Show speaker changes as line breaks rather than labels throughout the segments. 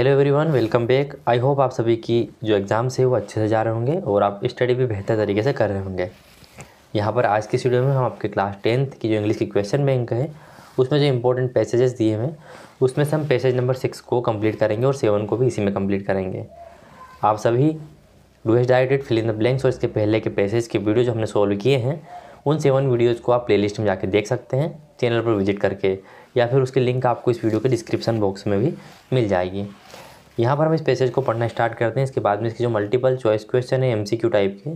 hello everyone welcome back I hope आप सभी की जो एग्ज़ाम्स है वो अच्छे से जा रहे होंगे और आप स्टडी भी बेहतर तरीके से कर रहे होंगे यहाँ पर आज की स्टूडियो में हम आपके क्लास टेंथ की जो इंग्लिश की क्वेश्चन बैंक है उसमें जो इंपॉर्टेंट पैसेजेस दिए हैं उसमें से हम पैसेज नंबर सिक्स को कम्प्लीट करेंगे और सेवन को भी इसी में कम्प्लीट करेंगे आप सभी do as directed fill in the blanks और इसके पहले के पैसेज के वीडियो जो हमने सॉल्व किए हैं उन सेवन वीडियोज़ को आप प्ले में जाके देख सकते हैं चैनल पर विजिट करके या फिर उसकी लिंक आपको इस वीडियो के डिस्क्रिप्शन बॉक्स में भी मिल जाएगी यहाँ पर हम इस पैसेज को पढ़ना स्टार्ट करते हैं इसके बाद में इसकी जो मल्टीपल चॉइस क्वेश्चन है एम टाइप के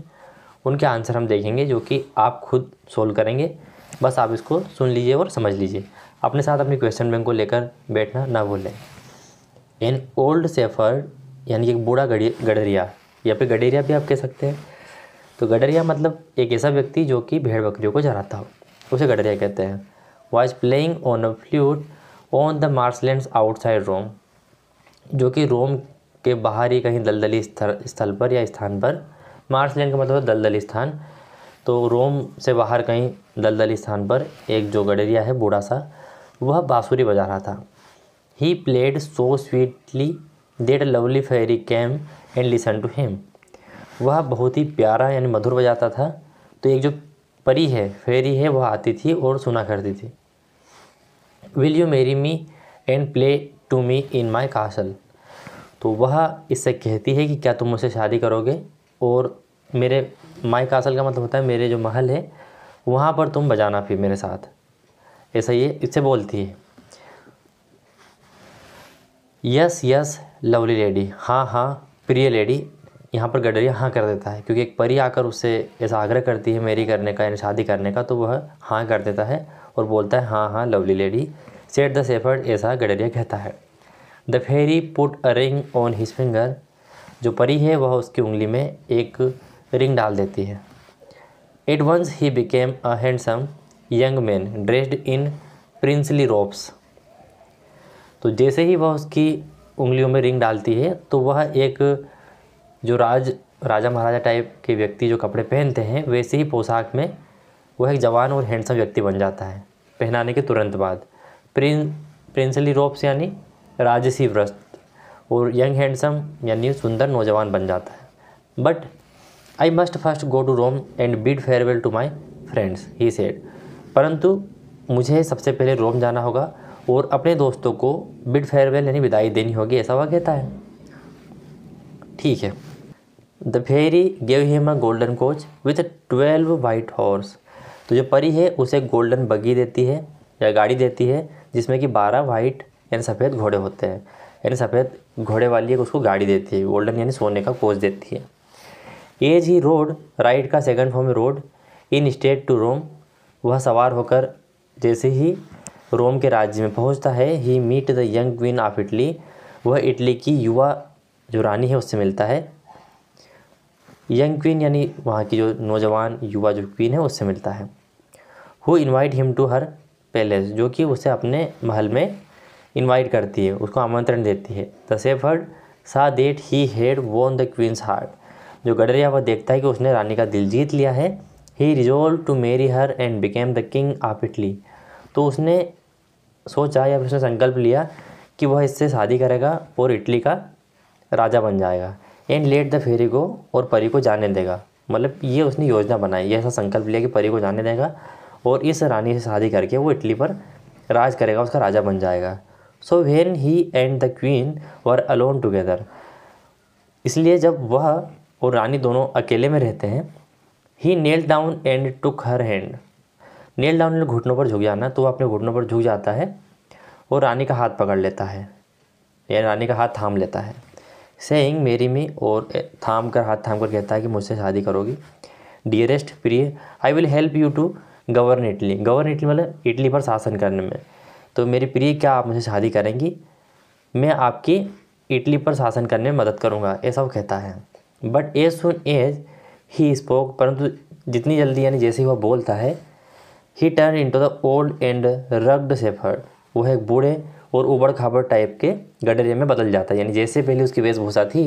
उनके आंसर हम देखेंगे जो कि आप खुद सोल्व करेंगे बस आप इसको सुन लीजिए और समझ लीजिए अपने साथ अपनी क्वेश्चन बैंक को लेकर बैठना ना भूलें एन ओल्ड सेफर यानी एक बूढ़ा गडरिया या फिर गडेरिया भी आप कह सकते हैं तो गडरिया मतलब एक ऐसा व्यक्ति जो कि भेड़ बकरियों को चराता हो उसे गडरिया कहते हैं was playing on a flute on the marshland outside Rome जो कि रोम के बाहर ही कहीं दलदली स्थल पर या स्थान पर मार्शलैंड का मतलब दलदली स्थान तो रोम से बाहर कहीं दलदली स्थान पर एक जो गडरिया है बूढ़ा सा वह बाँसुरी बजा रहा था he played so sweetly that lovely fairy came and listen to him वह बहुत ही प्यारा यानी मधुर बजाता था तो एक जो परी है फेरी है वह आती थी और सुना करती थी will you marry me and play to me in my castle तो वह इससे कहती है कि क्या तुम मुझसे शादी करोगे और मेरे माई कासल का मतलब होता है मेरे जो महल है वहाँ पर तुम बजाना फिर मेरे साथ ऐसा ये इससे बोलती है यस यस लवली लेडी हाँ हाँ प्रिय लेडी यहाँ पर गडरिया हाँ कर देता है क्योंकि एक परी आकर उससे ऐसा आग्रह करती है मेरी करने का यानी शादी करने का तो वह हाँ कर देता है और बोलता है हाँ हाँ lovely lady said the shepherd ऐसा गडरिया कहता है the fairy put a ring on his finger जो परी है वह उसकी उंगली में एक रिंग डाल देती है at once he became a handsome young man dressed in princely robes तो जैसे ही वह उसकी उंगलियों में रिंग डालती है तो वह एक जो राज राजा महाराजा टाइप के व्यक्ति जो कपड़े पहनते हैं वैसे ही पोशाक में वह एक जवान और हैंडसम व्यक्ति बन जाता है पहनाने के तुरंत बाद प्रिं प्रिंसली रोप्स यानी राजसी व्रस्त और यंग हैंडसम यानी सुंदर नौजवान बन जाता है but I must first go to Rome and bid farewell to my friends he said परंतु मुझे सबसे पहले रोम जाना होगा और अपने दोस्तों को बिड फेयरवेल यानी विदाई देनी होगी ऐसा वह कहता है ठीक है the fairy gave him a golden coach with twelve white horse तो जो परी है उसे गोल्डन बगी देती है या गाड़ी देती है जिसमें कि बारह वाइट यानी सफ़ेद घोड़े होते हैं यानी सफ़ेद घोड़े वाली एक उसको गाड़ी देती है गोल्डन यानी सोने का कोच देती है एज ही रोड राइट का second form rode in state to Rome वह सवार होकर जैसे ही रोम के राज्य में पहुंचता है he meet the young queen of Italy वह इटली की युवा जो रानी है उससे मिलता है यंग क्वीन यानी वहाँ की जो नौजवान युवा जो क्वीन है उससे मिलता है who invite him to her palace जो कि उसे अपने महल में इनवाइट करती है उसको आमंत्रण देती है the shepherd saw that he had won the queen's heart जो गडरिया वह देखता है कि उसने रानी का दिल जीत लिया है ही resolve to marry her and became the king of Italy तो उसने सोचा या फिर उसने संकल्प लिया कि वह इससे शादी करेगा और इटली का राजा बन जाएगा एंड लेट द फेरी को और परी को जाने देगा मतलब ये उसने योजना बनाई ऐसा संकल्प लिया कि परी को जाने देगा और इस रानी से शादी करके वो इटली पर राज करेगा उसका राजा बन जाएगा so when he and the queen were alone together इसलिए जब वह और रानी दोनों अकेले में रहते हैं he knelt down and took her hand knelt down घुटनों पर झुक जाना तो वह अपने घुटनों पर झुक जाता है और रानी का हाथ पकड़ लेता है या रानी का हाथ थाम लेता है सेइंग मेरी मी और थाम कर हाथ थाम कर कहता है कि मुझसे शादी करोगी डियरेस्ट प्रिय I will help you to govern Italy govern Italy मतलब इटली पर शासन करने में तो मेरी प्रिय क्या आप मुझे शादी करेंगी मैं आपकी इटली पर शासन करने में मदद करूँगा ऐसा वो कहता है but as soon as he spoke परंतु जितनी जल्दी यानी जैसे ही वह बोलता है he turn into the old and rugged shepherd वह एक बूढ़े और उबड़ खाबड़ टाइप के गडरे में बदल जाता है यानी जैसे पहले उसकी वेशभूषा थी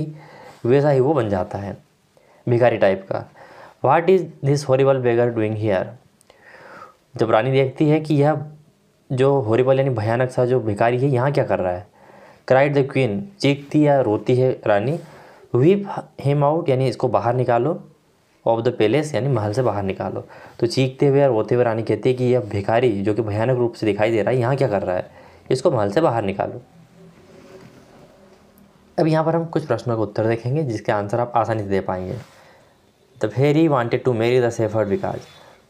वैसा ही वो बन जाता है भिखारी टाइप का what is this horrible beggar doing here जब रानी देखती है कि यह जो हॉरीबल यानी भयानक सा जो भिखारी है यहाँ क्या कर रहा है क्राइड द क्वीन चीखती या रोती है रानी वीप हिम आउट यानी इसको बाहर निकालो ऑफ द पैलेस यानी महल से बाहर निकालो तो चीखते हुए और रोते हुए रानी कहती है कि यह भिखारी जो कि भयानक रूप से दिखाई दे रहा है यहाँ क्या कर रहा है इसको महल से बाहर निकालो अब यहाँ पर हम कुछ प्रश्नों का उत्तर देखेंगे जिसके आंसर आप आसानी से दे पाएंगे the fairy wanted to marry the shepherd because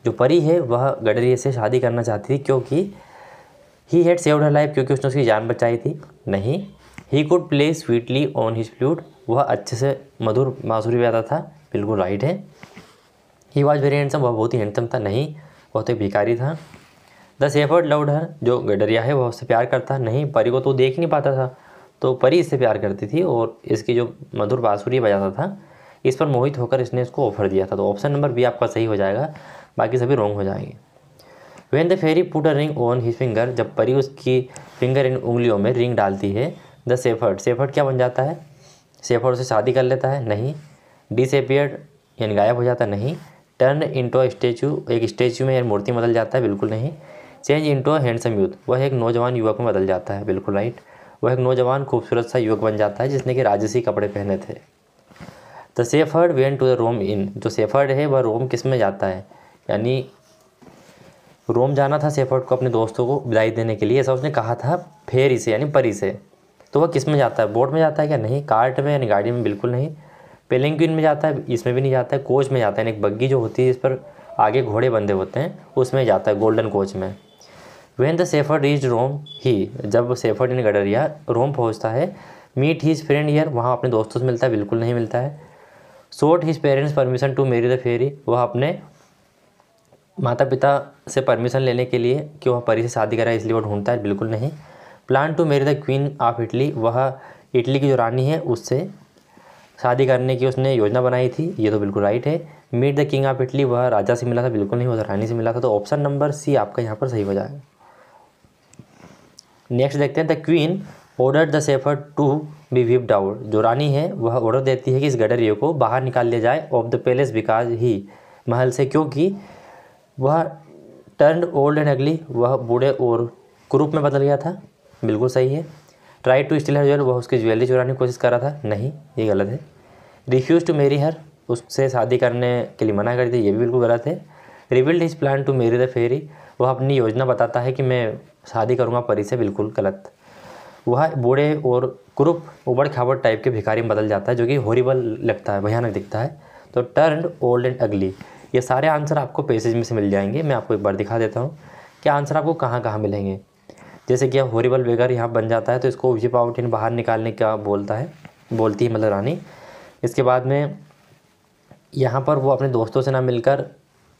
जो परी है वह गडरिए से शादी करना चाहती थी क्योंकि he had saved her life क्योंकि उसने उसकी जान बचाई थी नहीं he could play sweetly on his flute वह अच्छे से मधुर माधुरी बजाता था बिल्कुल राइट है ही वॉज वेरी हैंडसम वह बहुत ही हैंडसम था नहीं वह तो एक था द सेफर्ड लवड हर जो गडरिया है वह उससे प्यार करता नहीं परी को तो देख नहीं पाता था तो परी इससे प्यार करती थी और इसकी जो मधुर बाँसुरी बजाता था इस पर मोहित होकर इसने इसको ऑफर दिया था तो ऑप्शन नंबर बी आपका सही हो जाएगा बाकी सभी रॉन्ग हो जाएंगे when the fairy put a ring on his finger जब परी उसकी फिंगर इन उंगलियों में रिंग डालती है द सेफर्ड सेफर्ड क्या बन जाता है सेफर्ड उसे शादी कर लेता है नहीं डिसअपियर्ड यानी गायब हो जाता नहीं टर्न इंटो स्टेचू एक स्टेचू में यानी मूर्ति बदल जाता है बिल्कुल नहीं चेंज इंटो हैंडसम यूथ वह एक नौजवान युवक में बदल जाता है बिल्कुल राइट वह एक नौजवान खूबसूरत सा युवक बन जाता है जिसने कि राजसी कपड़े पहने थे the shepherd went to the Rome in जो सेफर्ड है वह रोम किस में जाता है यानी रोम जाना था सेफर्ट को अपने दोस्तों को विदाई देने के लिए ऐसा उसने कहा था फेरी से यानी परी से तो वह किस में जाता है बोट में जाता है क्या नहीं कार्ट में यानी गाड़ी में बिल्कुल नहीं पेलेंग्विन में जाता है इसमें भी नहीं जाता है कोच में जाता है यानी एक बग्गी जो होती है इस पर आगे घोड़े बंधे होते हैं उसमें जाता है गोल्डन कोच में when the shepherd reach Rome he जब सेफर्ड इन गडरिया रोम पहुँचता है मीट हीज फ्रेंड ईयर वहाँ अपने दोस्तों से मिलता है बिल्कुल नहीं मिलता है sought his parents permission to marry the फेरी वह अपने माता पिता से परमिशन लेने के लिए कि वह परी से शादी करा इसलिए वो ढूंढता है बिल्कुल नहीं plan to marry the queen of Italy वह इटली की जो रानी है उससे शादी करने की उसने योजना बनाई थी ये तो बिल्कुल राइट है meet the king of Italy वह राजा से मिला था बिल्कुल नहीं वह रानी से मिला था तो ऑप्शन नंबर सी आपका यहाँ पर सही हो जाएगा नेक्स्ट देखते हैं the queen order the safer to be whipped out जो रानी है वह ऑर्डर देती है कि इस गडरियो को बाहर निकाल लिया जाए ऑफ द पैलेस बिकाज ही महल से क्योंकि वह टर्न ओल्ड एंड अगली वह बूढ़े और क्रूप में बदल गया था बिल्कुल सही है try to steal her jewel वह उसकी ज्वेलरी चुराने की कोशिश कर रहा था नहीं ये गलत है रिफ्यूज़ टू मेरी हर उससे शादी करने के लिए मना करती थी ये भी बिल्कुल गलत है revealed his plan to marry the फेरी वह अपनी योजना बताता है कि मैं शादी करूँगा परी से बिल्कुल गलत वह बूढ़े और क्रूप उबड़ खाबड़ टाइप के भिखारी में बदल जाता है जो कि हॉरिबल लगता है भयानक दिखता है तो टर्न ओल्ड एंड अगली ये सारे आंसर आपको पेसेज में से मिल जाएंगे मैं आपको एक बार दिखा देता हूँ कि आंसर आपको कहाँ कहाँ मिलेंगे जैसे कि होरिबल वेगर यहाँ बन जाता है तो इसको ओब्जी पाउटिन बाहर निकालने का बोलता है बोलती है मतलब रानी इसके बाद में यहाँ पर वो अपने दोस्तों से ना मिलकर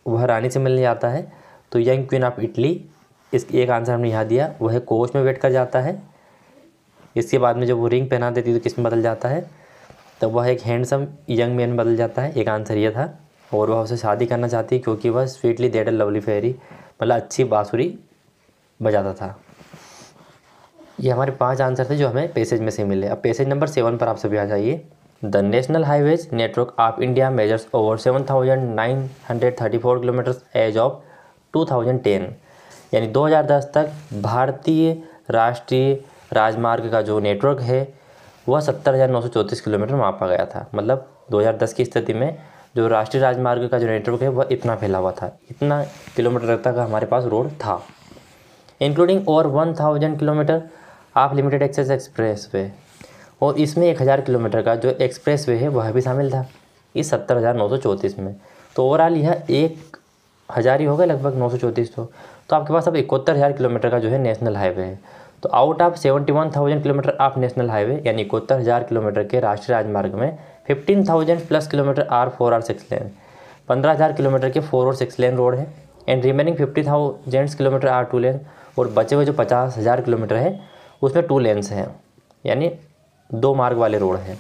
वह रानी से मिलने जाता है तो यंग क्वीन ऑफ इटली इस एक आंसर हमने यहाँ दिया वह कोच में बैठ कर जाता है इसके बाद में जब वो रिंग पहना देती है तो किस में बदल जाता है तो वह एक हैंडसम यंग मैन बदल जाता है एक आंसर यह था और वह उसे शादी करना चाहती क्योंकि वह स्वीटली डेड लवली फेरी मतलब अच्छी बाँसुरी बजाता था ये हमारे पांच आंसर थे जो हमें पेसेज में से मिले अब पेसेज नंबर सेवन पर आप सभी आ जाइए the national highways network of India measures over seven thousand nine hundred thirty four kilometres as of two thousand ten यानी दो हज़ार दस तक भारतीय राष्ट्रीय राजमार्ग का जो नेटवर्क है वह सत्तर हज़ार नौ सौ चौंतीस किलोमीटर मापा गया था मतलब दो हज़ार दस की स्थिति में जो राष्ट्रीय राजमार्ग का जो नेटवर्क है वह इतना फैला हुआ था इतना किलोमीटर तक हमारे पास रोड था including over one thousand kilometre of limited access expressway और इसमें एक हज़ार किलोमीटर का जो एक्सप्रेस वे है वह भी शामिल था इस सत्तर हज़ार नौ सौ चौंतीस में तो ओवरऑल यह एक हज़ार ही होगा लगभग नौ सौ चौंतीस तो तो आपके पास अब इकहत्तर हज़ार किलोमीटर का जो है नेशनल हाईवे है तो out of seventy one thousand kilometre of national highway यानी इकहत्तर हज़ार किलोमीटर के राष्ट्रीय राजमार्ग में fifteen thousand plus kilometre are four or six lane पंद्रह हज़ार किलोमीटर के फोर और सिक्स लेन रोड है and remaining fifty thousand kilometre are two lane और बचे हुए जो पचास हज़ार किलोमीटर है उसमें टू लेन्स हैं यानी दो मार्ग वाले रोड हैं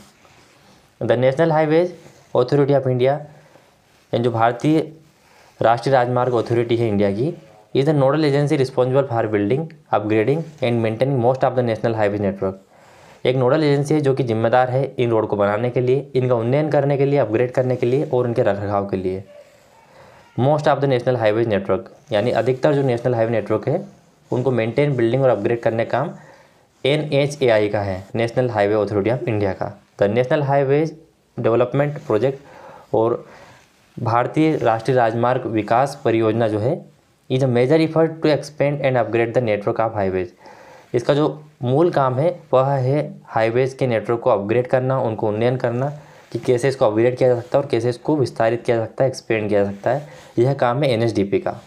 the national highways authority of India यानी जो भारतीय राष्ट्रीय राजमार्ग अथॉरिटी है इंडिया की is the nodal agency responsible for building upgrading and maintaining most of the national highway network एक नोडल एजेंसी है जो कि जिम्मेदार है इन रोड को बनाने के लिए इनका उन्नयन करने के लिए अपग्रेड करने के लिए और इनके रखरखाव के लिए most of the national highways network यानी अधिकतर जो नेशनल हाईवे नेटवर्क है उनको मेंटेन बिल्डिंग और अपग्रेड करने का काम एन एच ए आई का है national highway authority of India का the national highways development project और भारतीय राष्ट्रीय राजमार्ग विकास परियोजना जो है is a major effort to expand and upgrade the network of highways इसका जो मूल काम है वह है हाईवेज़ के नेटवर्क को अपग्रेड करना उनको उन्नयन करना कि कैसे इसको अपग्रेड किया जा सकता है और कैसे इसको विस्तारित किया जा सकता है एक्सपेंड किया जा सकता है यह काम है एन का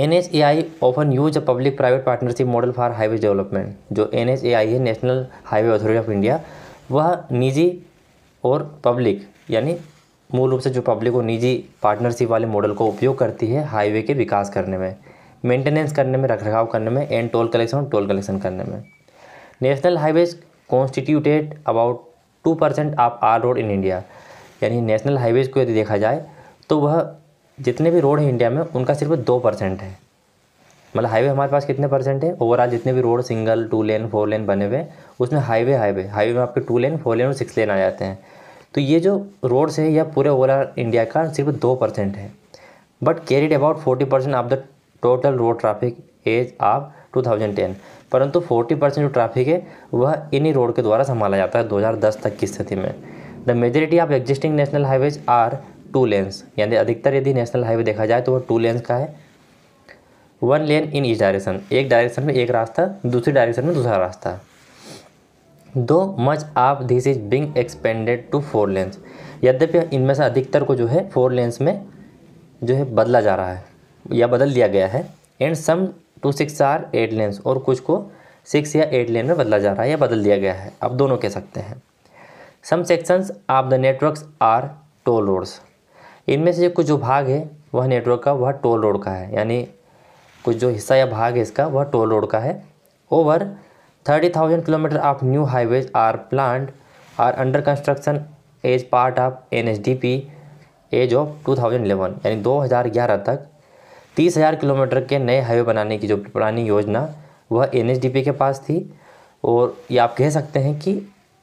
N H A I open use a public private partnership model for highway development जो एन एच ए आई है national highway authority of India वह निजी और पब्लिक यानी मूल रूप से जो पब्लिक और निजी पार्टनरशिप वाले मॉडल को उपयोग करती है हाईवे के विकास करने में मेंटेनेंस करने में रखरखाव करने में एंड टोल कलेक्शन और टोल कलेक्शन करने में national highways constituted about two percent of our road in India यानी नेशनल हाईवेज को यदि देखा जाए तो वह जितने भी रोड हैं इंडिया में उनका सिर्फ दो परसेंट है मतलब हाईवे हमारे पास कितने परसेंट है ओवरऑल जितने भी road single two lane four lane बने हुए उसमें हाईवे हाईवे हाईवे में आपके टू लेन फोर लेन और सिक्स लेन आ जाते हैं तो ये जो रोड्स है यह पूरे ओवरऑल इंडिया का सिर्फ दो परसेंट है but carried about forty percent of the total road traffic as of 2010 परंतु 40 परसेंट जो ट्रैफिक है वह इन्हीं रोड के द्वारा संभाला जाता है 2010 तक की स्थिति में the majority of existing national highways are two lanes यानी अधिकतर यदि नेशनल हाईवे देखा जाए तो वह टू लेंस का है one lane in each direction एक डायरेक्शन में एक रास्ता दूसरी डायरेक्शन में दूसरा रास्ता though much of this is being expanded to four lanes यद्यपि इनमें से अधिकतर को जो है फोर लेंस में जो है बदला जा रहा है या बदल दिया गया है and some two six or eight lanes और कुछ को सिक्स या एट लेन में बदला जा रहा है या बदल दिया गया है आप दोनों कह सकते हैं some sections of the networks are toll roads इनमें से कुछ जो भाग है वह नेटवर्क का वह टोल रोड का है यानी कुछ जो हिस्सा या भाग है इसका वह टोल रोड का है over thirty thousand kilometre of new highways are planned or under construction as part of N H D P as of two thousand eleven यानी दो हज़ार ग्यारह तक तीस हज़ार किलोमीटर के नए हाईवे बनाने की जो पुरानी योजना वह एन के पास थी और ये आप कह सकते हैं कि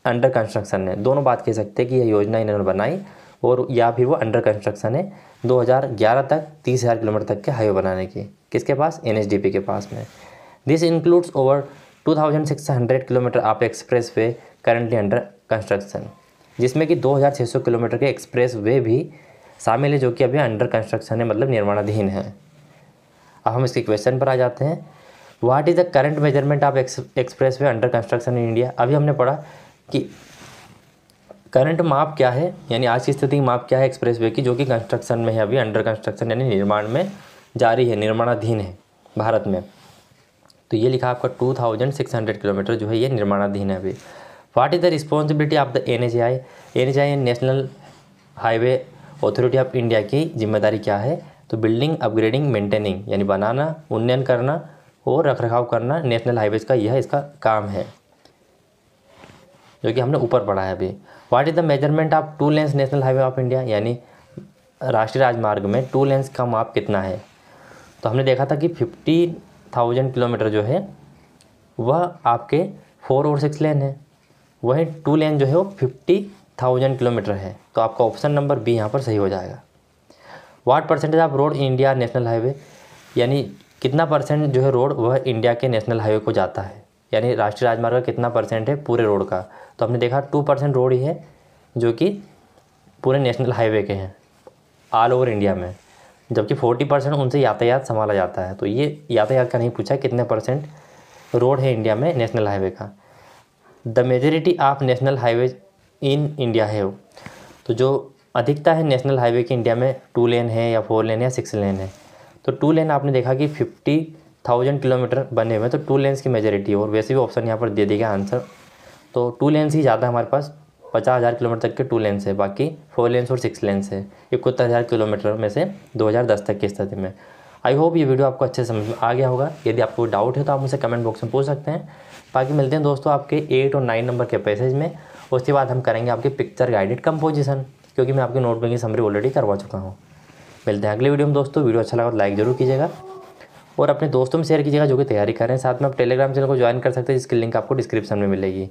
अंडर कंस्ट्रक्शन है दोनों बात कह सकते हैं कि यह योजना इन्होंने बनाई और या फिर वो अंडर कंस्ट्रक्शन है 2011 तक तीस हज़ार किलोमीटर तक के हाईवे बनाने की किसके पास एन के पास में दिस इंक्लूड्स ओवर 2600 किलोमीटर आप expressway currently under construction जिसमें कि 2600 किलोमीटर के एक्सप्रेस वे भी शामिल है जो कि अभी अंडर कंस्ट्रक्शन है मतलब निर्माणाधीन है अब हम इसके क्वेश्चन पर आ जाते हैं what is the current measurement of expressway under construction in India अभी हमने पढ़ा कि करंट माप क्या है यानी आज की स्थिति की माप क्या है एक्सप्रेस वे की जो कि कंस्ट्रक्शन में है अभी अंडर कंस्ट्रक्शन यानी निर्माण में जारी है निर्माणाधीन है भारत में तो ये लिखा आपका two thousand six hundred kilometre जो है ये निर्माणाधीन है अभी what is the responsibility of the N H I N H I national highway authority of India की जिम्मेदारी क्या है तो बिल्डिंग अपग्रेडिंग मेंटेनिंग यानी बनाना उन्नयन करना और रखरखाव करना नेशनल हाईवेज का यह इसका काम है जो कि हमने ऊपर पढ़ा है अभी what is the measurement of two lanes national highway of India यानी राष्ट्रीय राजमार्ग में टू लेंस का माप कितना है तो हमने देखा था कि फिफ्टी थाउजेंड किलोमीटर जो है वह आपके फोर और सिक्स लेन है वहीं टू लेन जो है वो फिफ्टी थाउजेंड किलोमीटर है तो आपका ऑप्शन नंबर बी यहाँ पर सही हो जाएगा what percentage of road India national highway यानी कितना परसेंट जो है रोड वह इंडिया के नेशनल हाईवे को जाता है यानी राष्ट्रीय राजमार्ग का कितना परसेंट है पूरे रोड का तो हमने देखा टू परसेंट रोड ही है जो कि पूरे नेशनल हाईवे के हैं ऑल ओवर इंडिया में जबकि फोर्टी परसेंट उनसे यातायात संभाला जाता है तो ये यातायात का नहीं पूछा कितने परसेंट रोड है इंडिया में नेशनल हाईवे का the majority of national highway in India है तो जो अधिकता है नेशनल हाईवे की इंडिया में टू लेन है या फोर लेन है या सिक्स लेन है तो टू लेन आपने देखा कि फिफ्टी थाउजेंड किलोमीटर बने हुए हैं तो टू लेंस की मेजोरिटी है और वैसे भी ऑप्शन यहाँ पर दे देगा आंसर तो टू लेंस ही ज़्यादा हमारे पास पचास हज़ार किलोमीटर तक के टू लेंस है बाकी फोर लेंस और सिक्स लेंस है इकहत्तर हज़ार किलोमीटर में से दो हज़ार दस तक की स्थिति में आई होप ये वीडियो आपको अच्छे समझ में आ गया होगा यदि आपको डाउट है तो आप मुझसे कमेंट बॉक्स में पूछ सकते हैं बाकी मिलते हैं दोस्तों आपके एट और नाइन नंबर के पैसेज में उसके बाद हम करेंगे आपके पिक्चर गाइडेड कंपोजिशन क्योंकि मैं आपकी नोटबुक की समरी ऑलरेडी करवा चुका हूँ मिलते हैं अगले वीडियो में दोस्तों वीडियो अच्छा लगा तो लाइक जरूर कीजिएगा और अपने दोस्तों में शेयर कीजिएगा जो कि तैयारी कर रहे हैं साथ में आप टेलीग्राम चैनल को ज्वाइन कर सकते हैं जिसकी लिंक आपको डिस्क्रिप्शन में मिलेगी